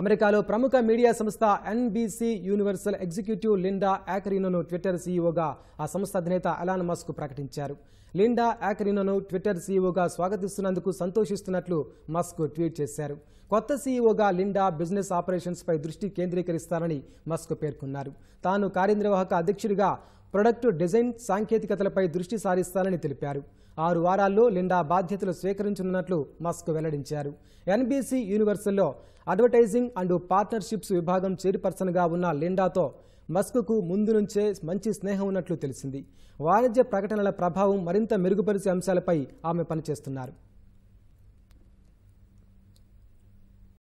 అమెరికాలో ప్రముఖ మీడియా సంస్థ ఎన్బీసీ యూనివర్సల్ ఎగ్జిక్యూటివ్ లిండా యాకరీనోను ట్విట్టర్ సీఈఓగా ఆ సంస్థ అధినేత అలాన్ మస్క్ ప్రకటించారు లిండా యాకరీనోను ట్విట్టర్ సీఈఓగా స్వాగతిస్తున్నందుకు సంతోషిస్తున్నట్లు మస్క్ ట్వీట్ చేశారు కొత్త సీఈఓగా లిండా బిజినెస్ ఆపరేషన్స్పై దృష్టి కేంద్రీకరిస్తారని మస్క్ పేర్కొన్నారు తాను కార్యనిర్వాహక అధ్యక్షుడిగా ప్రొడక్టు డిజైన్ సాంకేతికతలపై దృష్టి సారిస్తానని తెలిపారు ఆరు వారాల్లో లిండా బాధ్యతలు స్వీకరించనున్నట్లు మస్క్ వెల్లడించారు ఎన్బీసీ యూనివర్సల్లో అడ్వర్టైజింగ్ అండ్ పార్ట్నర్షిప్స్ విభాగం చైర్పర్సన్గా ఉన్న లిండాతో మస్క్కు ముందు నుంచే మంచి స్నేహం ఉన్నట్లు తెలిసింది వాణిజ్య ప్రకటనల ప్రభావం మరింత మెరుగుపరిచే అంశాలపై ఆమె పనిచేస్తున్నారు